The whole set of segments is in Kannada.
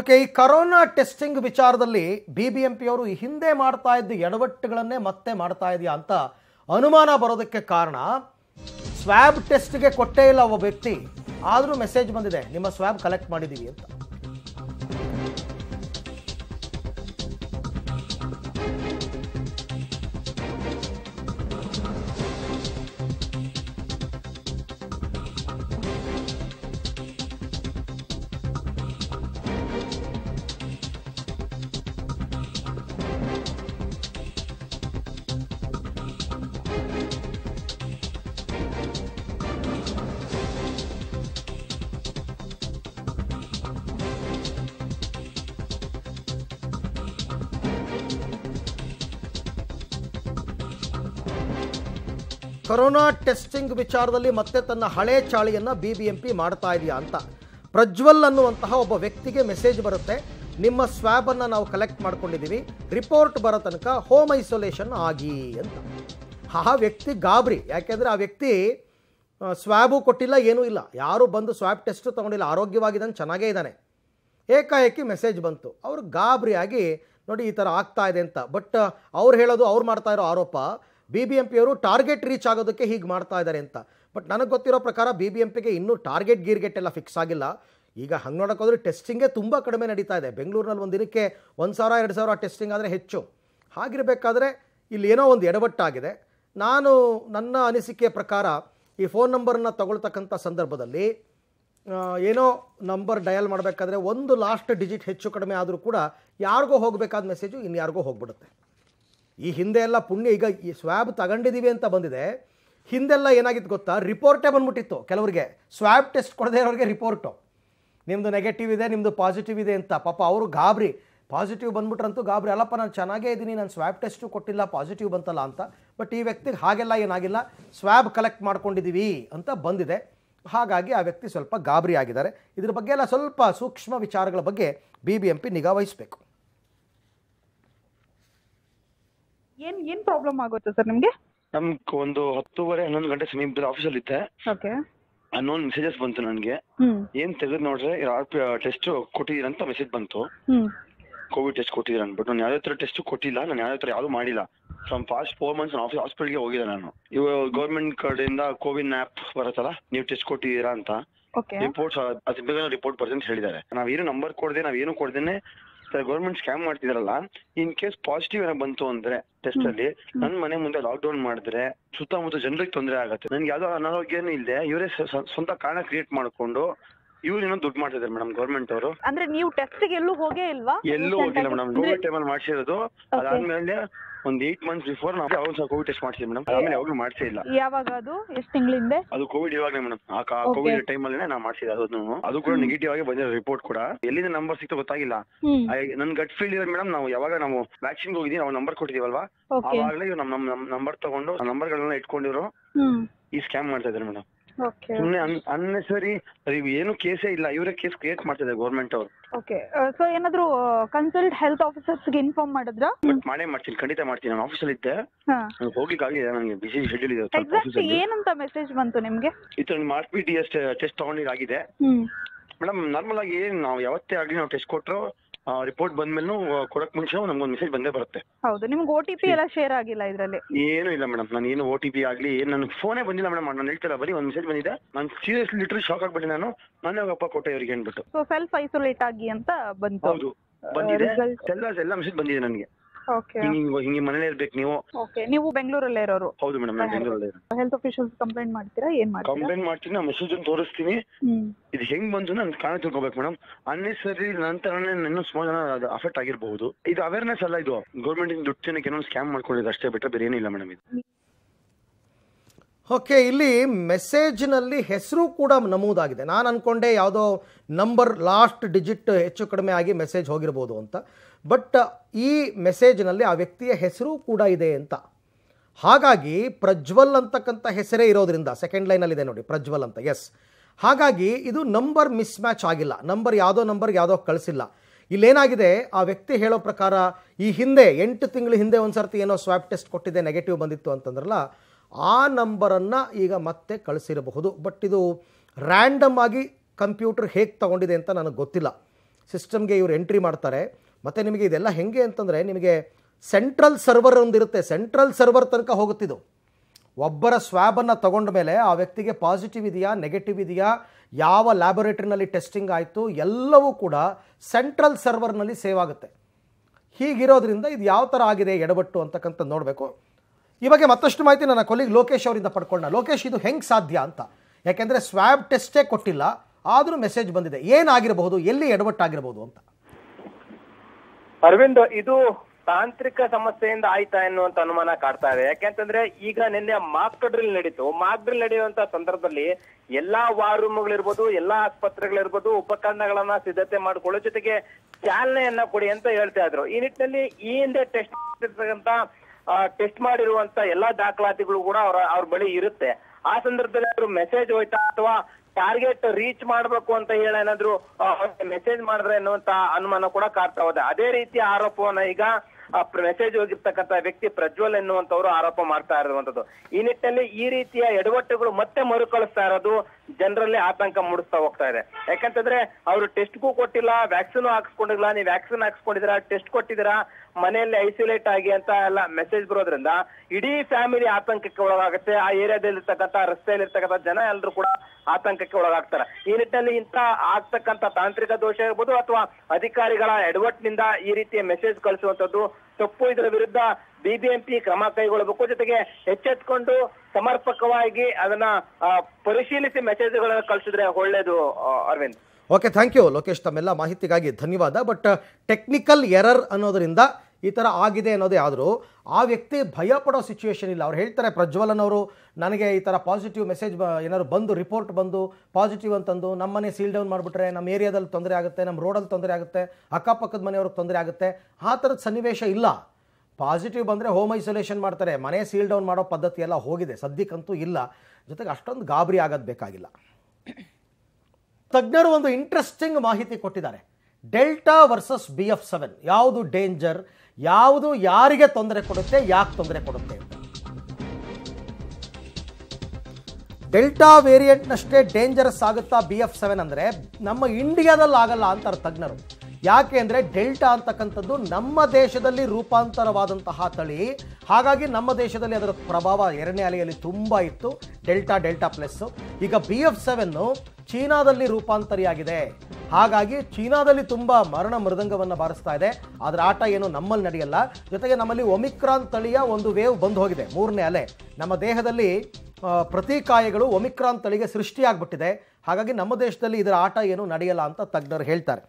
ಓಕೆ ಈ ಕರೋನಾ ಟೆಸ್ಟಿಂಗ್ ವಿಚಾರದಲ್ಲಿ ಬಿ ಬಿ ಎಂ ಪಿ ಅವರು ಈ ಹಿಂದೆ ಮಾಡ್ತಾ ಇದ್ದ ಎಡವಟ್ಟುಗಳನ್ನೇ ಮತ್ತೆ ಮಾಡ್ತಾ ಇದೆಯಾ ಅಂತ ಅನುಮಾನ ಬರೋದಕ್ಕೆ ಕಾರಣ ಸ್ವ್ಯಾಬ್ ಟೆಸ್ಟ್ಗೆ ಕೊಟ್ಟೇ ಇಲ್ಲ ಒಬ್ಬ ವ್ಯಕ್ತಿ ಆದರೂ ಮೆಸೇಜ್ ಬಂದಿದೆ ನಿಮ್ಮ ಸ್ವ್ಯಾಬ್ ಕಲೆಕ್ಟ್ ಮಾಡಿದ್ದೀವಿ ಅಂತ ಕೊರೋನಾ ಟೆಸ್ಟಿಂಗ್ ವಿಚಾರದಲ್ಲಿ ಮತ್ತೆ ತನ್ನ ಹಳೆ ಚಾಳಿಯನ್ನು ಬಿ ಬಿ ಎಂ ಪಿ ಮಾಡ್ತಾ ಇದೆಯಾ ಅಂತ ಪ್ರಜ್ವಲ್ ಅನ್ನುವಂತಹ ಒಬ್ಬ ವ್ಯಕ್ತಿಗೆ ಮೆಸೇಜ್ ಬರುತ್ತೆ ನಿಮ್ಮ ಸ್ವ್ಯಾಬನ್ನು ನಾವು ಕಲೆಕ್ಟ್ ಮಾಡ್ಕೊಂಡಿದ್ದೀವಿ ರಿಪೋರ್ಟ್ ಬರೋ ತನಕ ಹೋಮ್ ಐಸೋಲೇಷನ್ ಆಗಿ ಅಂತ ಆ ವ್ಯಕ್ತಿ ಗಾಬರಿ ಯಾಕೆಂದರೆ ಆ ವ್ಯಕ್ತಿ ಸ್ವಾಬು ಕೊಟ್ಟಿಲ್ಲ ಏನೂ ಇಲ್ಲ ಯಾರೂ ಬಂದು ಸ್ವಾಬ್ ಟೆಸ್ಟ್ ತೊಗೊಂಡಿಲ್ಲ ಆರೋಗ್ಯವಾಗಿದ್ದಾನೆ ಚೆನ್ನಾಗೇ ಇದ್ದಾನೆ ಏಕಾಏಕಿ ಮೆಸೇಜ್ ಬಂತು ಅವರು ಗಾಬರಿಯಾಗಿ ನೋಡಿ ಈ ಥರ ಆಗ್ತಾ ಇದೆ ಅಂತ ಬಟ್ ಅವ್ರು ಹೇಳೋದು ಅವ್ರು ಮಾಡ್ತಾ ಇರೋ ಆರೋಪ ಬಿ ಬಿ ಎಂ ಪಿಯವರು ಟಾರ್ಗೆಟ್ ರೀಚ್ ಆಗೋದಕ್ಕೆ ಹೀಗೆ ಮಾಡ್ತಾ ಇದ್ದಾರೆ ಅಂತ ಬಟ್ ನನಗೆ ಗೊತ್ತಿರೋ ಪ್ರಕಾರ ಬಿ ಬಿ ಎಂ ಪಿಗೆ ಇನ್ನೂ ಟಾರ್ಗೆಟ್ ಗೀರ್ಗೆಟ್ ಎಲ್ಲ ಫಿಕ್ಸ್ ಆಗಿಲ್ಲ ಈಗ ಹಂಗೆ ನೋಡೋಕ್ಕೋದ್ರೆ ಟೆಸ್ಟಿಂಗೇ ತುಂಬ ಕಡಿಮೆ ನಡೀತಾ ಇದೆ ಬೆಂಗಳೂರಿನಲ್ಲಿ ಒಂದು ದಿನಕ್ಕೆ ಒಂದು ಸಾವಿರ ಎರಡು ಸಾವಿರ ಟೆಸ್ಟಿಂಗ್ ಆದರೆ ಹೆಚ್ಚು ಹಾಗಿರಬೇಕಾದ್ರೆ ಇಲ್ಲಿ ಏನೋ ಒಂದು ಎಡವಟ್ಟಾಗಿದೆ ನಾನು ನನ್ನ ಅನಿಸಿಕೆಯ ಪ್ರಕಾರ ಈ ಫೋನ್ ನಂಬರನ್ನು ತಗೊಳ್ತಕ್ಕಂಥ ಸಂದರ್ಭದಲ್ಲಿ ಏನೋ ನಂಬರ್ ಡಯಲ್ ಮಾಡಬೇಕಾದ್ರೆ ಒಂದು ಲಾಸ್ಟ್ ಡಿಜಿಟ್ ಹೆಚ್ಚು ಕಡಿಮೆ ಆದರೂ ಕೂಡ ಯಾರಿಗೋ ಹೋಗಬೇಕಾದ ಮೆಸೇಜು ಇನ್ಯಾರಿಗೋ ಹೋಗ್ಬಿಡುತ್ತೆ ಈ ಹಿಂದೆ ಎಲ್ಲ ಪುಣ್ಯ ಈಗ ಈ ಸ್ವ್ಯಾಬ್ ತಗೊಂಡಿದ್ದೀವಿ ಅಂತ ಬಂದಿದೆ ಹಿಂದೆಲ್ಲ ಏನಾಗಿತ್ತು ಗೊತ್ತಾ ರಿಪೋರ್ಟೇ ಬಂದ್ಬಿಟ್ಟಿತ್ತು ಕೆಲವರಿಗೆ ಸ್ವ್ಯಾಬ್ ಟೆಸ್ಟ್ ಕೊಡದೇ ಇರೋರಿಗೆ ರಿಪೋರ್ಟು ನಿಮ್ಮದು ನೆಗೆಟಿವ್ ಇದೆ ನಿಮ್ಮದು ಪಾಸಿಟಿವ್ ಇದೆ ಅಂತ ಪಾಪ ಅವರು ಗಾಬ್ರಿ ಪಾಸಿಟಿವ್ ಬಂದ್ಬಿಟ್ರಂತೂ ಗಾಬ್ರಿ ಅಲ್ಲಪ್ಪ ನಾನು ಚೆನ್ನಾಗೇ ಇದ್ದೀನಿ ನಾನು ಸ್ವ್ಯಾಬ್ ಟೆಸ್ಟು ಕೊಟ್ಟಿಲ್ಲ ಪಾಸಿಟಿವ್ ಬಂತಲ್ಲ ಅಂತ ಬಟ್ ಈ ವ್ಯಕ್ತಿಗೆ ಹಾಗೆಲ್ಲ ಏನಾಗಿಲ್ಲ ಸ್ವ್ಯಾಬ್ ಕಲೆಕ್ಟ್ ಮಾಡ್ಕೊಂಡಿದ್ದೀವಿ ಅಂತ ಬಂದಿದೆ ಹಾಗಾಗಿ ಆ ವ್ಯಕ್ತಿ ಸ್ವಲ್ಪ ಗಾಬರಿ ಆಗಿದ್ದಾರೆ ಇದ್ರ ಬಗ್ಗೆ ಎಲ್ಲ ಸ್ವಲ್ಪ ಸೂಕ್ಷ್ಮ ವಿಚಾರಗಳ ಬಗ್ಗೆ ಬಿ ಬಿ ಎಂ ಪಿ ನಿಗಾ ಏನ್ ಏನ್ ಪ್ರಾಬ್ಲಮ್ ಆಗುತ್ತೆ ಸರ್ ನಿಮ್ಗೆ ನಮ್ಗೆ ಒಂದು ಹತ್ತುವರೆ ಹನ್ನೊಂದು ಗಂಟೆ ಆಫೀಸ್ ಆಫೀಸಲ್ಲಿ ಇದ್ದೆ ಓಕೆ ಅನ್ನೋನ್ ಮೆಸೇಜಸ್ ಬಂತು ನನಗೆ ಏನ್ ತೆಗೆದು ನೋಡ್ರೆ ಟೆಸ್ಟ್ ಕೊಟ್ಟಿದ್ದೀರಾ ಅಂತ ಮೆಸೇಜ್ ಬಂತು ಕೋವಿಡ್ ಟೆಸ್ಟ್ ಕೊಟ್ಟಿದ್ದೀರಾ ಅನ್ಬಿಟ್ಟು ನಾನು ಯಾವ್ಯಾವ ತರ ಟೆಸ್ಟ್ ಕೊಟ್ಟಿಲ್ಲ ನಾನು ಯಾವ ತರ ಯಾವ್ದು ಮಾಡಿಲ್ಲ from past four months office ಹಾಸ್ಪಿಟಲ್ಗೆ ಹೋಗಿದ್ದೆ ನಾನು ಇವಾಗ ಗೌರ್ಮೆಂಟ್ ಕಡೆಯಿಂದ ಕೋವಿನ್ ಆ್ಯಪ್ ಬರತ್ತಲ್ಲ ನೀವು ಟೆಸ್ಟ್ ಕೊಟ್ಟಿದ್ದೀರಾ ಅಂತ ರಿಪೋರ್ಟ್ ಓಕೆ ಬೇಗ ರಿಪೋರ್ಟ್ ಬರ್ತೀನಿ ಹೇಳಿದ್ದಾರೆ ನಾವ್ ಏನು ನಂಬರ್ ಕೊಡದೆ ನಾವ್ ಏನು ಕೊಡ್ದೇನೆ ಗೌರ್ಮೆಂಟ್ ಸ್ಕ್ಯಾಮ್ ಮಾಡ್ತಿದ್ರಲ್ಲ ಇನ್ ಕೇಸ್ ಪಾಸಿಟಿವ್ ಏನೋ ಬಂತು ಅಂದ್ರೆ ಟೆಸ್ಟ್ ಅಲ್ಲಿ ನನ್ ಮನೆ ಮುಂದೆ ಲಾಕ್ ಡೌನ್ ಮಾಡಿದ್ರೆ ಸುತ್ತಮುತ್ತ ಜನರಿಗೆ ತೊಂದರೆ ಆಗುತ್ತೆ ನನ್ಗೆ ಯಾವ್ದೋ ಅನಾರೋಗ್ಯನೂ ಇಲ್ಲದೆ ಇವರೇ ಸ್ವಂತ ಕಾರಣ ಕ್ರಿಯೇಟ್ ಮಾಡ್ಕೊಂಡು ಇವ್ರು ಏನೋ ದುಡ್ಡು ಮಾಡ್ತಿದ್ದಾರೆ ಮೇಡಮ್ ಗೌರ್ಮೆಂಟ್ ಅವರು ಅಂದ್ರೆ ನೀವು ಟೆಸ್ಟ್ ಗೆ ಎಲ್ಲೂ ಹೋಗೇ ಇಲ್ವಾ ಎಲ್ಲೂ ಹೋಗಿಲ್ಲ ಮೇಡಮ್ ಕೋವಿಡ್ ಅಲ್ಲಿ ಮಾಡಿಸಿರೋದು ಅದಾದ್ಮೇಲೆ ಒಂದ್ ಏಟ್ ಮಂತ್ಸ್ ಬಿಫೋರ್ ನಾವು ಅವ್ರು ಸಹ ಕೋವಿಡ್ ಟೆಸ್ಟ್ ಮಾಡ್ಸಿದ್ವಿ ಮೇಡಮ್ ಆಮೇಲೆ ಯಾವಾಗಲೂ ಮಾಡಿಸೇ ಇಲ್ಲ ಯಾವಾಗ ಅದು ಎಷ್ಟು ಹಿಂದೆ ಅದು ಕೋವಿಡ್ ಇವಾಗನೇ ಮೇಡಮ್ ಆ ಕೋವಿಡ್ ಟೈಮ್ ಅಲ್ಲೇ ನಾ ಮಾಡಿಸಿದ ಅದನ್ನು ಅದು ಕೂಡ ನೆಗೆಟಿವ್ ಆಗಿ ಬಂದಿರೋ ರಿಪೋರ್ಟ್ ಕೂಡ ಎಲ್ಲಿಂದ ನಂಬರ್ ಸಿಕ್ತು ಗೊತ್ತಾಗಿಲ್ಲ ನನ್ ಗಟ್ ಫೀಲ್ ಇದೆ ಮೇಡಮ್ ನಾವು ಯಾವಾಗ ನಾವು ವ್ಯಾಕ್ಸಿನ್ ಹೋಗಿದೀವಿ ನಾವು ನಂಬರ್ ಕೊಟ್ಟಿದೀವಲ್ವಾ ಅವಾಗಲೇ ಇವ್ರು ನಮ್ಮ ನಂಬರ್ ತಗೊಂಡು ನಂಬರ್ ಗಳನ್ನ ಇಟ್ಕೊಂಡಿರೋ ಈ ಸ್ಕ್ಯಾಮ್ ಮಾಡ್ತಾ ಇದ್ದಾರೆ ಮೇಡಮ್ ಓಕೆ ಸುಮ್ನೆ ಅನ್ನೆಸರಿ ಏನು ಕೇಸೇ ಇಲ್ಲ ಇವರೇ ಕೇಸ್ ಕ್ರಿಯೇಟ್ ಮಾಡ್ತಿದ್ದಾರೆ ಗೌರ್ಮೆಂಟ್ ಅವ್ರು ಓಕೆ ಸೊ ಏನಾದ್ರು ಕನ್ಸಲ್ಟ್ ಹೆಲ್ತ್ ಆಫೀಸರ್ಸ್ ಗೆ ಇನ್ಫಾರ್ಮ್ ಮಾಡಿದ್ರಾ ಬಟ್ ಮಾಡೇ ಮಾಡ್ತೀನಿ ಖಂಡಿತ ಮಾಡ್ತೀನಿ ನಾನು ಆಫೀಸಲ್ಲಿ ಇದ್ದೆ ಹೋಗಿ ಆಗಿದೆ ಆಗಿಲ್ಲ ನನಗೆ ಬಿಸಿ ಶೆಡ್ಯೂಲ್ ಇದೆ ಎಕ್ಸಾಕ್ಟ್ ಏನಂತ ಮೆಸೇಜ್ ಬಂತು ನಿಮ್ಗೆ ಈ ತರ ಮಾರ್ಕ್ ಬಿ ಎಸ್ ಟೆಸ್ಟ್ ತಗೊಂಡಿದ್ದಾಗಿದೆ ಆಗಿದೆ ಮೇಡಮ್ ನಾರ್ಮಲ್ ಆಗಿ ನಾವು ಯಾವತ್ತೇ ಆಗಲಿ ನಾವು ಟೆಸ್ಟ್ ಕೊಟ್ಟರು ರಿಪೋರ್ಟ್ ಬಂದ್ಮೇಲೆ ಕೊಡಕ್ ಮುಂಚೆ ನಮ್ಗೊಂದು ಮೆಸೇಜ್ ಬಂದೇ ಬರುತ್ತೆ ಹೌದು ನಿಮ್ಗೆ ಓ ಟಿ ಪಿ ಎಲ್ಲ ಶೇರ್ ಆಗಿಲ್ಲ ಇದರಲ್ಲಿ ಏನು ಇಲ್ಲ ಮೇಡಮ್ ನಾನು ಏನು ಓ ಟಿ ಪಿ ಆಗಲಿ ಏನು ನನಗೆ ಫೋನೇ ಬಂದಿಲ್ಲ ಮೇಡಮ್ ನಾನು ಹೇಳ್ತಿಲ್ಲ ಬರೀ ಒಂದು ಮೆಸೇಜ್ ಬಂದಿದೆ ನಾನು ಸೀರಿಯಸ್ ಲಿಟ್ರಿ ಶಾಕ್ ಆಗ್ಬಿಟ್ಟೆ ನಾನು ನನ್ನ ಅಪ್ಪ ಕೊಟ್ಟೆ ಇವ್ರಿಗೆ ಅಂದ್ಬಿಟ್ಟು ಸೊ ಸೆಲ್ಫ್ ಐಸೋಲೇಟ್ ಆಗಿ ಅಂತ ಬಂತು ಹೌದು ಬಂದಿದೆ uh, ಎಲ್ಲ ಮೆಸೇಜ್ ಬಂದಿದೆ ನನಗೆ ಓಕೆ ಹಿಂಗೆ ಮನೇಲಿ ಇರ್ಬೇಕು ನೀವು ನೀವು ಬೆಂಗಳೂರಲ್ಲೇ ಇರೋರು ಹೌದು ಮೇಡಮ್ ನಾನು ಬೆಂಗಳೂರಲ್ಲಿ ಹೆಲ್ತ್ ಅಫಿಷಿಯಲ್ಸ್ ಕಂಪ್ಲೇಂಟ್ ಮಾಡ್ತೀರಾ ಏನ್ ಮಾಡ್ತೀರಾ ಕಂಪ್ಲೇಂಟ್ ಮಾಡ್ತೀನಿ ನಾ ಮೆಸೇಜ್ ಅನ್ನು ತೋರಿಸ್ತೀನಿ ಇದು ಹೆಂಗ್ ಬಂತು ನಾನು ಕಾಣ ತಿಳ್ಕೊಬೇಕು ಮೇಡಮ್ ಅನ್ನೆಸರಿ ನಂತರನೇ ನನ್ನ ಸುಮಾರು ಜನ ಅಫೆಕ್ಟ್ ಆಗಿರಬಹುದು ಇದು ಅವೇರ್ನೆಸ್ ಅಲ್ಲ ಇದು ಗೌರ್ಮೆಂಟ್ ದುಡ್ಡು ಜನಕ್ಕೆ ಏನೋ ಸ್ಕ್ಯಾಮ್ ಮಾಡ್ಕೊಂಡಿದ್ದು ಅಷ್ಟೇ ಬಿಟ್ಟರೆ ಬೇರೆ ಏನಿಲ್ಲ ಮೇಡಮ್ ಇದು ಓಕೆ ಇಲ್ಲಿ ಮೆಸೇಜ್ನಲ್ಲಿ ಹೆಸರು ಕೂಡ ನಮೂದಾಗಿದೆ ನಾನು ಅಂದ್ಕೊಂಡೆ ಯಾವುದೋ ನಂಬರ್ ಲಾಸ್ಟ್ ಡಿಜಿಟ್ ಹೆಚ್ಚು ಕಡಿಮೆ ಆಗಿ ಮೆಸೇಜ್ ಹೋಗಿರ್ಬೋದು ಅಂತ ಬಟ್ ಈ ಮೆಸೇಜ್ನಲ್ಲಿ ಆ ವ್ಯಕ್ತಿಯ ಹೆಸರು ಕೂಡ ಇದೆ ಅಂತ ಹಾಗಾಗಿ ಪ್ರಜ್ವಲ್ ಅಂತಕ್ಕಂಥ ಹೆಸರೇ ಇರೋದ್ರಿಂದ ಸೆಕೆಂಡ್ ಲೈನಲ್ಲಿದೆ ನೋಡಿ ಪ್ರಜ್ವಲ್ ಅಂತ ಎಸ್ ಹಾಗಾಗಿ ಇದು ನಂಬರ್ ಮಿಸ್ ಮ್ಯಾಚ್ ಆಗಿಲ್ಲ ನಂಬರ್ ಯಾವುದೋ ನಂಬರ್ ಯಾವುದೋ ಕಳಿಸಿಲ್ಲ ಇಲ್ಲೇನಾಗಿದೆ ಆ ವ್ಯಕ್ತಿ ಹೇಳೋ ಪ್ರಕಾರ ಈ ಹಿಂದೆ ಎಂಟು ತಿಂಗಳ ಹಿಂದೆ ಒಂದು ಸರ್ತಿ ಏನೋ ಸ್ವಾಬ್ ಟೆಸ್ಟ್ ಕೊಟ್ಟಿದೆ ನೆಗೆಟಿವ್ ಬಂದಿತ್ತು ಅಂತಂದ್ರಲ್ಲ ಆ ನಂಬರನ್ನು ಈಗ ಮತ್ತೆ ಕಳಿಸಿರಬಹುದು ಬಟ್ ಇದು ರ್ಯಾಂಡಮ್ ಆಗಿ ಕಂಪ್ಯೂಟರ್ ಹೇಗೆ ತೊಗೊಂಡಿದೆ ಅಂತ ನನಗೆ ಗೊತ್ತಿಲ್ಲ ಸಿಸ್ಟಮ್ಗೆ ಇವರು ಎಂಟ್ರಿ ಮಾಡ್ತಾರೆ ಮತ್ತು ನಿಮಗೆ ಇದೆಲ್ಲ ಹೆಂಗೆ ಅಂತಂದರೆ ನಿಮಗೆ ಸೆಂಟ್ರಲ್ ಸರ್ವರ್ ಒಂದಿರುತ್ತೆ ಸೆಂಟ್ರಲ್ ಸರ್ವರ್ ತನಕ ಹೋಗುತ್ತಿದ್ದು ಒಬ್ಬರ ಸ್ವಾಬನ್ನು ತಗೊಂಡ ಮೇಲೆ ಆ ವ್ಯಕ್ತಿಗೆ ಪಾಸಿಟಿವ್ ಇದೆಯಾ ನೆಗೆಟಿವ್ ಇದೆಯಾ ಯಾವ ಲ್ಯಾಬೊರೇಟ್ರಿನಲ್ಲಿ ಟೆಸ್ಟಿಂಗ್ ಆಯಿತು ಎಲ್ಲವೂ ಕೂಡ ಸೆಂಟ್ರಲ್ ಸರ್ವರ್ನಲ್ಲಿ ಸೇವ್ ಆಗುತ್ತೆ ಹೀಗಿರೋದ್ರಿಂದ ಇದು ಯಾವ ಥರ ಆಗಿದೆ ಎಡಬಟ್ಟು ಅಂತಕ್ಕಂಥ ನೋಡಬೇಕು ಈ ಬಗ್ಗೆ ಮತ್ತಷ್ಟು ಮಾಹಿತಿ ನನ್ನ ಕೊಲೀಗ್ ಲೋಕೇಶ್ ಅವರಿಂದ ಪಡ್ಕೊಂಡ ಲೋಕೇಶ್ ಇದು ಹೆಂಗೆ ಸಾಧ್ಯ ಅಂತ ಯಾಕೆಂದ್ರೆ ಸ್ವಾಬ್ ಟೆಸ್ಟೇ ಕೊಟ್ಟಿಲ್ಲ ಆದರೂ ಮೆಸೇಜ್ ಬಂದಿದೆ ಏನಾಗಿರಬಹುದು ಎಲ್ಲಿ ಎಡವಟ್ಟಾಗಿರಬಹುದು ಅಂತ ಅರವಿಂದ್ ಇದು ತಾಂತ್ರಿಕ ಸಮಸ್ಯೆಯಿಂದ ಆಯ್ತಾ ಎನ್ನುವಂತ ಅನುಮಾನ ಕಾಡ್ತಾ ಇದೆ ಯಾಕೆಂತಂದ್ರೆ ಈಗ ನಿನ್ನೆ ಮಾಕ್ ಡ್ರಿಲ್ ನಡೀತು ಮಾಕ್ ಡ್ರಿಲ್ ನಡೆಯುವಂತ ಸಂದರ್ಭದಲ್ಲಿ ಎಲ್ಲಾ ವಾರ್ ರೂಮ್ಗಳಿರ್ಬೋದು ಎಲ್ಲಾ ಆಸ್ಪತ್ರೆಗಳಿರ್ಬೋದು ಉಪಕರಣಗಳನ್ನ ಸಿದ್ಧತೆ ಮಾಡಿಕೊಳ್ಳೋ ಜೊತೆಗೆ ಚಾಲನೆಯನ್ನ ಕೊಡಿ ಅಂತ ಹೇಳ್ತಾ ಇದ್ರು ಈ ನಿಟ್ಟಿನಲ್ಲಿ ಈ ಹಿಂದೆ ಟೆಸ್ಟ್ ಟೆಸ್ಟ್ ಮಾಡಿರುವಂತ ಎಲ್ಲಾ ದಾಖಲಾತಿಗಳು ಕೂಡ ಅವ್ರ ಅವ್ರ ಬಳಿ ಇರುತ್ತೆ ಆ ಸಂದರ್ಭದಲ್ಲಿ ಅವರು ಮೆಸೇಜ್ ಹೋಯ್ತಾ ಅಥವಾ ಟಾರ್ಗೆಟ್ ರೀಚ್ ಮಾಡ್ಬೇಕು ಅಂತ ಹೇಳಿ ಏನಾದ್ರು ಮೆಸೇಜ್ ಮಾಡಿದ್ರೆ ಅನ್ನುವಂತ ಅನುಮಾನ ಕೂಡ ಕಾಡ್ತಾ ಹೋದೆ ಅದೇ ರೀತಿಯ ಆರೋಪವನ್ನ ಈಗ ಮೆಸೇಜ್ ಹೋಗಿರ್ತಕ್ಕಂಥ ವ್ಯಕ್ತಿ ಪ್ರಜ್ವಲ್ ಎನ್ನುವಂತವ್ರು ಆರೋಪ ಮಾಡ್ತಾ ಇರುವಂತದ್ದು ಈ ನಿಟ್ಟಿನಲ್ಲಿ ಈ ರೀತಿಯ ಎಡವಟ್ಟುಗಳು ಮತ್ತೆ ಮರುಕಳಿಸ್ತಾ ಇರೋದು ಜನರಲ್ಲಿ ಆತಂಕ ಮೂಡಿಸ್ತಾ ಹೋಗ್ತಾ ಇದೆ ಯಾಕಂತಂದ್ರೆ ಅವರು ಟೆಸ್ಟ್ಗೂ ಕೊಟ್ಟಿಲ್ಲ ವ್ಯಾಕ್ಸಿನ್ ಹಾಕ್ಸ್ಕೊಂಡಿಲ್ಲ ನೀವು ವ್ಯಾಕ್ಸಿನ್ ಹಾಕ್ಸ್ಕೊಂಡಿದ್ದೀರಾ ಟೆಸ್ಟ್ ಕೊಟ್ಟಿದ್ದೀರಾ ಮನೆಯಲ್ಲಿ ಐಸೋಲೇಟ್ ಆಗಿ ಅಂತ ಎಲ್ಲ ಮೆಸೇಜ್ ಬರೋದ್ರಿಂದ ಇಡೀ ಫ್ಯಾಮಿಲಿ ಆತಂಕಕ್ಕೆ ಒಳಗಾಗುತ್ತೆ ಆ ಏರಿಯಾದಲ್ಲಿ ಇರ್ತಕ್ಕಂಥ ರಸ್ತೆಯಲ್ಲಿ ಇರ್ತಕ್ಕಂಥ ಜನ ಎಲ್ಲರೂ ಕೂಡ ಆತಂಕಕ್ಕೆ ಒಳಗಾಗ್ತಾರೆ ಈ ನಿಟ್ಟಿನಲ್ಲಿ ಇಂತ ಆಗ್ತಕ್ಕಂಥ ತಾಂತ್ರಿಕ ದೋಷ ಇರ್ಬೋದು ಅಥವಾ ಅಧಿಕಾರಿಗಳ ಎಡವಟ್ನಿಂದ ನಿಂದ ಈ ರೀತಿಯ ಮೆಸೇಜ್ ಕಳಿಸುವಂತದ್ದು ತಪ್ಪು ಇದರ ವಿರುದ್ಧ ಬಿಬಿಎಂಪಿ ಕ್ರಮ ಕೈಗೊಳ್ಳಬೇಕು ಜೊತೆಗೆ ಎಚ್ಚೆತ್ಕೊಂಡು ಸಮರ್ಪಕವಾಗಿ ಅದನ್ನ ಪರಿಶೀಲಿಸಿ ಮೆಸೇಜ್ಗಳನ್ನು ಕಳಿಸಿದ್ರೆ ಒಳ್ಳೇದು Aravind okay thank you Lokesh ತಮ್ಮೆಲ್ಲ ಮಾಹಿತಿಗಾಗಿ ಧನ್ಯವಾದ ಬಟ್ ಟೆಕ್ನಿಕಲ್ ಎರರ್ ಅನ್ನೋದರಿಂದ ಈ ಥರ ಆಗಿದೆ ಅನ್ನೋದೇ ಆದರೂ ಆ ವ್ಯಕ್ತಿ ಭಯಪಡೋ ಸಿಚುವೇಶನ್ ಇಲ್ಲ ಅವ್ರು ಹೇಳ್ತಾರೆ ಪ್ರಜ್ವಲನ್ ಅವರು ನನಗೆ ಈ ಥರ ಪಾಸಿಟಿವ್ ಮೆಸೇಜ್ ಬ ಏನಾದ್ರು ಬಂದು ರಿಪೋರ್ಟ್ ಬಂದು ಪಾಸಿಟಿವ್ ಅಂತಂದು ನಮ್ಮನೆ ಸೀಲ್ ಡೌನ್ ಮಾಡಿಬಿಟ್ರೆ ನಮ್ಮ ಏರಿಯಾದಲ್ಲಿ ತೊಂದರೆ ಆಗುತ್ತೆ ನಮ್ಮ ರೋಡಲ್ಲಿ ತೊಂದರೆ ಆಗುತ್ತೆ ಅಕ್ಕಪಕ್ಕದ ಮನೆಯವ್ರಿಗೆ ತೊಂದರೆ ಆಗುತ್ತೆ ಆ ಥರದ ಸನ್ನಿವೇಶ ಇಲ್ಲ ಪಾಸಿಟಿವ್ ಬಂದರೆ ಹೋಮ್ ಐಸೋಲೇಷನ್ ಮಾಡ್ತಾರೆ ಮನೆ ಸೀಲ್ ಡೌನ್ ಮಾಡೋ ಪದ್ಧತಿ ಎಲ್ಲ ಹೋಗಿದೆ ಸದ್ಯಕ್ಕಂತೂ ಇಲ್ಲ ಜೊತೆಗೆ ಅಷ್ಟೊಂದು ಗಾಬರಿ ಆಗೋದು ಬೇಕಾಗಿಲ್ಲ ತಜ್ಞರು ಒಂದು ಇಂಟ್ರೆಸ್ಟಿಂಗ್ ಮಾಹಿತಿ ಕೊಟ್ಟಿದ್ದಾರೆ delta versus B F seven ಯಾವುದು ಡೇಂಜರ್ ಯಾವುದು ಯಾರಿಗೆ ತೊಂದರೆ ಕೊಡುತ್ತೆ ಯಾಕೆ ತೊಂದರೆ ಕೊಡುತ್ತೆ ಡೆಲ್ಟಾ ವೇರಿಯಂಟ್ನಷ್ಟೇ ಡೇಂಜರಸ್ ಆಗುತ್ತಾ ಬಿ ಎಫ್ ಸೆವೆನ್ ಅಂದರೆ ನಮ್ಮ ಇಂಡಿಯಾದಲ್ಲಿ ಆಗಲ್ಲ ಅಂತಾರೆ ತಜ್ಞರು ಯಾಕೆ ಅಂದರೆ ಡೆಲ್ಟಾ ಅಂತಕ್ಕಂಥದ್ದು ನಮ್ಮ ದೇಶದಲ್ಲಿ ರೂಪಾಂತರವಾದಂತಹ ತಳಿ ಹಾಗಾಗಿ ನಮ್ಮ ದೇಶದಲ್ಲಿ ಅದರ ಪ್ರಭಾವ ಎರಡನೇ ಅಲೆಯಲ್ಲಿ ತುಂಬ ಇತ್ತು ಡೆಲ್ಟಾ ಡೆಲ್ಟಾ ಪ್ಲಸ್ಸು ಈಗ ಬಿ ಎಫ್ ಸೆವೆನ್ನು ಚೀನಾದಲ್ಲಿ ರೂಪಾಂತರಿಯಾಗಿದೆ ಹಾಗಾಗಿ ಚೀನಾದಲ್ಲಿ ತುಂಬಾ ಮರಣ ಮೃದಂಗವನ್ನು ಬಾರಿಸ್ತಾ ಇದೆ ಅದರ ಆಟ ಏನು ನಮ್ಮಲ್ಲಿ ನಡೆಯಲ್ಲ ಜೊತೆಗೆ ನಮ್ಮಲ್ಲಿ ಒಮಿಕ್ರಾನ್ ತಳಿಯ ಒಂದು ವೇವ್ ಬಂದು ಹೋಗಿದೆ ಮೂರನೇ ಅಲೆ ನಮ್ಮ ದೇಹದಲ್ಲಿ ಪ್ರತಿಕಾಯಗಳು ಒಮಿಕ್ರಾನ್ ತಳಿಗೆ ಸೃಷ್ಟಿಯಾಗ್ಬಿಟ್ಟಿದೆ ಹಾಗಾಗಿ ನಮ್ಮ ದೇಶದಲ್ಲಿ ಇದರ ಆಟ ಏನು ನಡೆಯಲ್ಲ ಅಂತ ತಜ್ಞರು ಹೇಳ್ತಾರೆ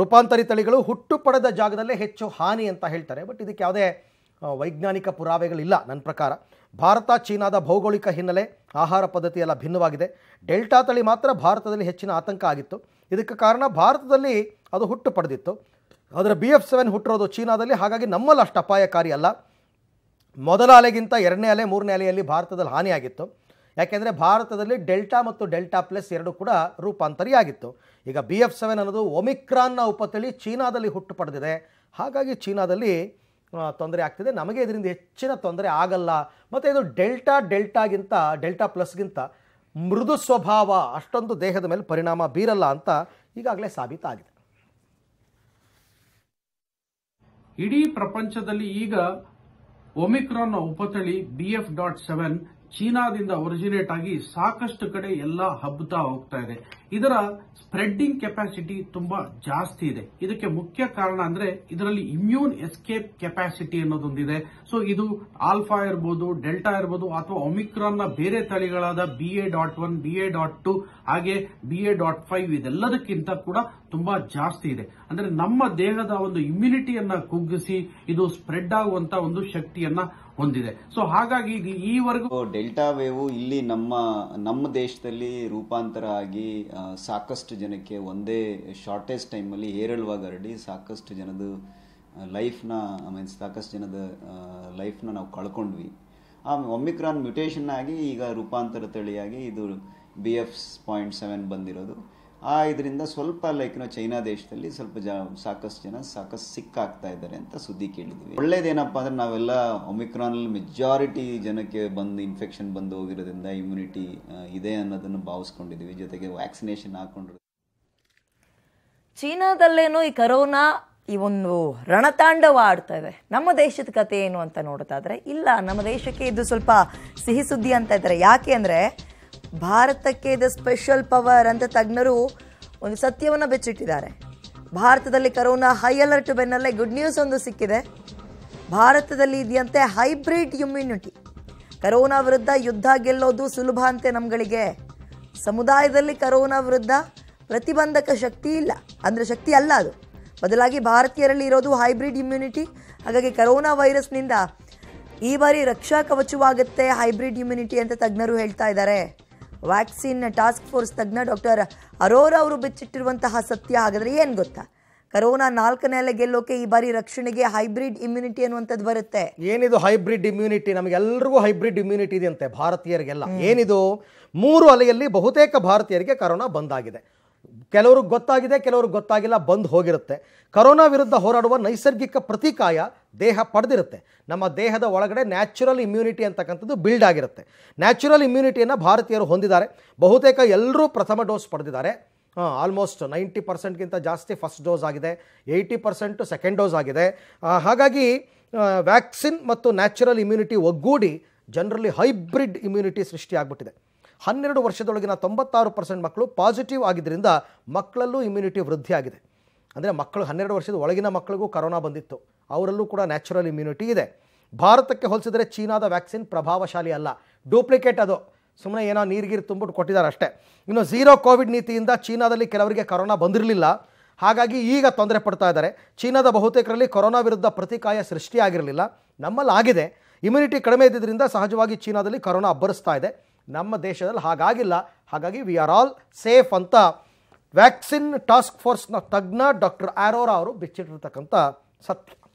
ರೂಪಾಂತರಿ ತಳಿಗಳು ಹುಟ್ಟು ಪಡೆದ ಜಾಗದಲ್ಲೇ ಹೆಚ್ಚು ಹಾನಿ ಅಂತ ಹೇಳ್ತಾರೆ ಬಟ್ ಇದಕ್ಕೆ ಯಾವುದೇ ವೈಜ್ಞಾನಿಕ ಪುರಾವೆಗಳಿಲ್ಲ ನನ್ನ ಪ್ರಕಾರ ಭಾರತ ಚೀನಾದ ಭೌಗೋಳಿಕ ಹಿನ್ನೆಲೆ ಆಹಾರ ಪದ್ಧತಿ ಎಲ್ಲ ಭಿನ್ನವಾಗಿದೆ ಡೆಲ್ಟಾ ತಳಿ ಮಾತ್ರ ಭಾರತದಲ್ಲಿ ಹೆಚ್ಚಿನ ಆತಂಕ ಆಗಿತ್ತು ಇದಕ್ಕೆ ಕಾರಣ ಭಾರತದಲ್ಲಿ ಅದು ಹುಟ್ಟು ಪಡೆದಿತ್ತು ಆದರೆ ಬಿ ಎಫ್ ಸೆವೆನ್ ಹುಟ್ಟಿರೋದು ಚೀನಾದಲ್ಲಿ ಹಾಗಾಗಿ ನಮ್ಮಲ್ಲಿ ಅಷ್ಟು ಅಪಾಯಕಾರಿ ಅಲ್ಲ ಮೊದಲ ಅಲೆಗಿಂತ ಎರಡನೇ ಅಲೆ ಮೂರನೇ ಅಲೆಯಲ್ಲಿ ಭಾರತದಲ್ಲಿ ಹಾನಿಯಾಗಿತ್ತು ಯಾಕೆಂದರೆ ಭಾರತದಲ್ಲಿ ಡೆಲ್ಟಾ ಮತ್ತು ಡೆಲ್ಟಾ ಪ್ಲಸ್ ಎರಡು ಕೂಡ ರೂಪಾಂತರಿಯಾಗಿತ್ತು ಈಗ ಬಿ ಎಫ್ ಸೆವೆನ್ ಅನ್ನೋದು ಒಮಿಕ್ರಾನ್ನ ಉಪತಳಿ ಚೀನಾದಲ್ಲಿ ಹುಟ್ಟು ಪಡೆದಿದೆ ಹಾಗಾಗಿ ಚೀನಾದಲ್ಲಿ ತೊಂದರೆ ಆಗ್ತಿದೆ ನಮಗೆ ಇದರಿಂದ ಹೆಚ್ಚಿನ ತೊಂದರೆ ಆಗಲ್ಲ ಮತ್ತು ಇದು ಡೆಲ್ಟಾ ಡೆಲ್ಟಾಗಿಂತ ಡೆಲ್ಟಾ ಪ್ಲಸ್ಗಿಂತ ಮೃದು ಸ್ವಭಾವ ಅಷ್ಟೊಂದು ದೇಹದ ಮೇಲೆ ಪರಿಣಾಮ ಬೀರಲ್ಲ ಅಂತ ಈಗಾಗಲೇ ಸಾಬೀತಾಗಿದೆ ಇಡೀ ಪ್ರಪಂಚದಲ್ಲಿ ಈಗ ಒಮಿಕ್ರಾನ್ ಉಪತಳಿ ಬಿ ಎಫ್ ಡಾಟ್ ಸೆವೆನ್ ಚೀನಾದಿಂದ ಒರಿಜಿನೇಟ್ ಆಗಿ ಸಾಕಷ್ಟು ಕಡೆ ಎಲ್ಲ ಹಬ್ಬತಾ ಹೋಗ್ತಾ ಇದೆ ಇದರ ಸ್ಪ್ರೆಡ್ಡಿಂಗ್ ಕೆಪಾಸಿಟಿ ತುಂಬಾ ಜಾಸ್ತಿ ಇದೆ ಇದಕ್ಕೆ ಮುಖ್ಯ ಕಾರಣ ಅಂದ್ರೆ ಇದರಲ್ಲಿ ಇಮ್ಯೂನ್ ಎಸ್ಕೇಪ್ ಕೆಪಾಸಿಟಿ ಅನ್ನೋದೊಂದಿದೆ ಸೊ ಇದು ಆಲ್ಫಾ ಇರ್ಬೋದು ಡೆಲ್ಟಾ ಇರ್ಬೋದು ಅಥವಾ ಒಮಿಕ್ರಾನ್ನ ಬೇರೆ ತಳಿಗಳಾದ B A dot one B A dot two ಹಾಗೆ ಬಿ ಎ ಡಾಟ್ ಫೈವ್ ಇದೆಲ್ಲದಕ್ಕಿಂತ ಕೂಡ ತುಂಬಾ ಜಾಸ್ತಿ ಇದೆ ಅಂದ್ರೆ ನಮ್ಮ ದೇಹದ ಒಂದು ಇಮ್ಯುನಿಟಿಯನ್ನ ಕುಗ್ಗಿಸಿ ಇದು ಸ್ಪ್ರೆಡ್ ಆಗುವಂತ ಒಂದು ಶಕ್ತಿಯನ್ನ ಹೊಂದಿದೆ ಸೊ ಹಾಗಾಗಿ ಈವರೆಗೂ ಡೆಲ್ಟಾ ವೇವು ಇಲ್ಲಿ ನಮ್ಮ ನಮ್ಮ ದೇಶದಲ್ಲಿ ರೂಪಾಂತರ ಆಗಿ ಸಾಕಷ್ಟು ಜನಕ್ಕೆ ಒಂದೇ ಶಾರ್ಟೆಸ್ಟ್ ಟೈಮಲ್ಲಿ ಹೇರಳವಾಗಿ ಹರಡಿ ಸಾಕಷ್ಟು ಜನದ ಲೈಫ್ನ ಐ ಮೀನ್ಸ್ ಸಾಕಷ್ಟು ಜನದ ಲೈಫ್ನ ನಾವು ಕಳ್ಕೊಂಡ್ವಿ ಆ ಒಮಿಕ್ರಾನ್ ಮ್ಯುಟೇಷನ್ ಆಗಿ ಈಗ ರೂಪಾಂತರ ತಳಿಯಾಗಿ ಇದು ಬಿ ಎಫ್ ಪಾಯಿಂಟ್ ಸೆವೆನ್ ಬಂದಿರೋದು ಆ ಇದರಿಂದ ಸ್ವಲ್ಪ ಲೈಕ್ ಚೈನಾ ದೇಶದಲ್ಲಿ ಸ್ವಲ್ಪ ಜ ಸಾಕಷ್ಟು ಜನ ಸಾಕಷ್ಟು ಸಿಕ್ಕಾಗ್ತಾ ಇದ್ದಾರೆ ಅಂತ ಸುದ್ದಿ ಕೇಳಿದೀವಿ ಒಳ್ಳೇದೇನಪ್ಪ ಅಂದ್ರೆ ನಾವೆಲ್ಲ ಒಮಿಕ್ರಾನಲ್ಲಿ ಮೆಜಾರಿಟಿ ಜನಕ್ಕೆ ಬಂದು ಇನ್ಫೆಕ್ಷನ್ ಬಂದು ಹೋಗಿರೋದ್ರಿಂದ ಇಮ್ಯುನಿಟಿ ಇದೆ ಅನ್ನೋದನ್ನು ಭಾವಿಸ್ಕೊಂಡಿದ್ವಿ ಜೊತೆಗೆ ವ್ಯಾಕ್ಸಿನೇಷನ್ ಹಾಕೊಂಡಿರೋ ಚೀನಾದಲ್ಲೇನೋ ಈ ಕರೋನಾ ಈ ಒಂದು ರಣತಾಂಡವ ಆಡ್ತಾ ಇದೆ ನಮ್ಮ ದೇಶದ ಕತೆ ಏನು ಅಂತ ನೋಡ್ತಾ ಇದ್ರೆ ಇಲ್ಲ ನಮ್ಮ ದೇಶಕ್ಕೆ ಇದು ಸ್ವಲ್ಪ ಸಿಹಿ ಸುದ್ದಿ ಅಂತ ಇದ್ದಾರೆ ಯಾಕೆ ಅಂದರೆ ಭಾರತಕ್ಕೆ ಇದು ಸ್ಪೆಷಲ್ ಪವರ್ ಅಂತ ತಜ್ಞರು ಒಂದು ಸತ್ಯವನ್ನು ಬೆಚ್ಚಿಟ್ಟಿದ್ದಾರೆ ಭಾರತದಲ್ಲಿ ಕರೋನಾ ಹೈ ಅಲರ್ಟ್ ಬೆನ್ನಲ್ಲೇ ಗುಡ್ ನ್ಯೂಸ್ ಒಂದು ಸಿಕ್ಕಿದೆ ಭಾರತದಲ್ಲಿ ಇದೆಯಂತೆ ಹೈಬ್ರಿಡ್ ಇಮ್ಯುನಿಟಿ ಕರೋನಾ ವಿರುದ್ಧ ಯುದ್ಧ ಗೆಲ್ಲೋದು ಸುಲಭ ಅಂತೆ ನಮ್ಗಳಿಗೆ ಸಮುದಾಯದಲ್ಲಿ ಕರೋನಾ ವಿರುದ್ಧ ಪ್ರತಿಬಂಧಕ ಶಕ್ತಿ ಇಲ್ಲ ಅಂದರೆ ಶಕ್ತಿ ಅಲ್ಲ ಅದು ಬದಲಾಗಿ ಭಾರತೀಯರಲ್ಲಿ ಇರೋದು ಹೈಬ್ರಿಡ್ ಇಮ್ಯುನಿಟಿ ಹಾಗಾಗಿ ಕರೋನಾ ವೈರಸ್ನಿಂದ ಈ ಬಾರಿ ರಕ್ಷಾ ಕವಚವಾಗುತ್ತೆ ಹೈಬ್ರಿಡ್ ಇಮ್ಯುನಿಟಿ ಅಂತ ತಜ್ಞರು ಹೇಳ್ತಾ ಇದ್ದಾರೆ ವ್ಯಾಕ್ಸಿನ್ ಟಾಸ್ಕ್ ಫೋರ್ಸ್ ತಜ್ಞ ಡಾಕ್ಟರ್ ಅರೋರಾ ಅವರು ಬಿಚ್ಚಿಟ್ಟಿರುವಂತಹ ಸತ್ಯ ಹಾಗಾದರೆ ಏನು ಗೊತ್ತಾ ಕರೋನಾ ನಾಲ್ಕನೇ ಅಲೆ ಗೆಲ್ಲೋಕೆ ಈ ಬಾರಿ ರಕ್ಷಣೆಗೆ ಹೈಬ್ರಿಡ್ ಇಮ್ಯುನಿಟಿ ಅನ್ನುವಂಥದ್ದು ಬರುತ್ತೆ ಏನಿದು ಹೈಬ್ರಿಡ್ ಇಮ್ಯುನಿಟಿ ನಮಗೆಲ್ಲರಿಗೂ ಹೈಬ್ರಿಡ್ ಇಮ್ಯುನಿಟಿ ಇದೆ ಭಾರತೀಯರಿಗೆಲ್ಲ ಏನಿದು ಮೂರು ಅಲೆಯಲ್ಲಿ ಬಹುತೇಕ ಭಾರತೀಯರಿಗೆ ಕರೋನಾ ಬಂದಾಗಿದೆ ಕೆಲವ್ರಿಗೆ ಗೊತ್ತಾಗಿದೆ ಕೆಲವ್ರಿಗೆ ಗೊತ್ತಾಗಿಲ್ಲ ಬಂದ್ ಹೋಗಿರುತ್ತೆ ಕರೋನಾ ವಿರುದ್ಧ ಹೋರಾಡುವ ನೈಸರ್ಗಿಕ ಪ್ರತಿಕಾಯ ದೇಹ ಪಡೆದಿರುತ್ತೆ ನಮ್ಮ ದೇಹದ ಒಳಗಡೆ ನ್ಯಾಚುರಲ್ ಇಮ್ಯುನಿಟಿ ಅಂತಕ್ಕಂಥದ್ದು ಬಿಲ್ಡ್ ಆಗಿರುತ್ತೆ ನ್ಯಾಚುರಲ್ ಇಮ್ಯುನಿಟಿಯನ್ನು ಭಾರತೀಯರು ಹೊಂದಿದ್ದಾರೆ ಬಹುತೇಕ ಎಲ್ಲರೂ ಪ್ರಥಮ ಡೋಸ್ ಪಡೆದಿದ್ದಾರೆ ಆಲ್ಮೋಸ್ಟ್ ನೈಂಟಿ ಪರ್ಸೆಂಟ್ಗಿಂತ ಜಾಸ್ತಿ ಫಸ್ಟ್ ಡೋಸ್ ಆಗಿದೆ ಏಯ್ಟಿ ಪರ್ಸೆಂಟು ಸೆಕೆಂಡ್ ಡೋಸ್ ಆಗಿದೆ ಹಾಗಾಗಿ ವ್ಯಾಕ್ಸಿನ್ ಮತ್ತು ನ್ಯಾಚುರಲ್ ಇಮ್ಯುನಿಟಿ ಒಗ್ಗೂಡಿ ಜನರಲ್ಲಿ ಹೈಬ್ರಿಡ್ ಇಮ್ಯುನಿಟಿ ಸೃಷ್ಟಿಯಾಗ್ಬಿಟ್ಟಿದೆ ಹನ್ನೆರಡು ವರ್ಷದೊಳಗಿನ ತೊಂಬತ್ತಾರು ಪರ್ಸೆಂಟ್ ಮಕ್ಕಳು ಪಾಸಿಟಿವ್ ಆಗಿದ್ದರಿಂದ ಮಕ್ಕಳಲ್ಲೂ ಇಮ್ಯುನಿಟಿ ವೃದ್ಧಿಯಾಗಿದೆ ಅಂದರೆ ಮಕ್ಕಳು ಹನ್ನೆರಡು ವರ್ಷದ ಒಳಗಿನ ಮಕ್ಕಳಿಗೂ ಕರೋನಾ ಬಂದಿತ್ತು ಅವರಲ್ಲೂ ಕೂಡ ನ್ಯಾಚುರಲ್ ಇಮ್ಯುನಿಟಿ ಇದೆ ಭಾರತಕ್ಕೆ ಹೋಲಿಸಿದರೆ ಚೀನಾದ ವ್ಯಾಕ್ಸಿನ್ ಪ್ರಭಾವಶಾಲಿ ಅಲ್ಲ ಡೂಪ್ಲಿಕೇಟ್ ಅದು ಸುಮ್ಮನೆ ಏನೋ ನೀರಿಗಿರು ತುಂಬಿಟ್ಟು ಕೊಟ್ಟಿದ್ದಾರೆ ಅಷ್ಟೇ ಇನ್ನು ಝೀರೋ ಕೋವಿಡ್ ನೀತಿಯಿಂದ ಚೀನಾದಲ್ಲಿ ಕೆಲವರಿಗೆ ಕರೋನಾ ಬಂದಿರಲಿಲ್ಲ ಹಾಗಾಗಿ ಈಗ ತೊಂದರೆ ಪಡ್ತಾ ಇದ್ದಾರೆ ಚೀನಾದ ಬಹುತೇಕರಲ್ಲಿ ಕೊರೋನಾ ವಿರುದ್ಧ ಪ್ರತಿಕಾಯ ಸೃಷ್ಟಿಯಾಗಿರಲಿಲ್ಲ ನಮ್ಮಲ್ಲಿ ಆಗಿದೆ ಇಮ್ಯುನಿಟಿ ಕಡಿಮೆ ಇದ್ದಿದ್ದರಿಂದ ಸಹಜವಾಗಿ ಚೀನಾದಲ್ಲಿ ಕರೋನಾ ಅಬ್ಬರಿಸ್ತಾ ಇದೆ ನಮ್ಮ ದೇಶದಲ್ಲಿ ಹಾಗಾಗಿಲ್ಲ ಹಾಗಾಗಿ ವಿ ಆರ್ ಆಲ್ ಸೇಫ್ ಅಂತ ವ್ಯಾಕ್ಸಿನ್ ಟಾಸ್ಕ್ ಫೋರ್ಸ್ನ ತಜ್ಞ ಡಾಕ್ಟರ್ ಆರೋರಾ ಅವರು ಬಿಚ್ಚಿಟ್ಟಿರ್ತಕ್ಕಂಥ ಸತ್ಯ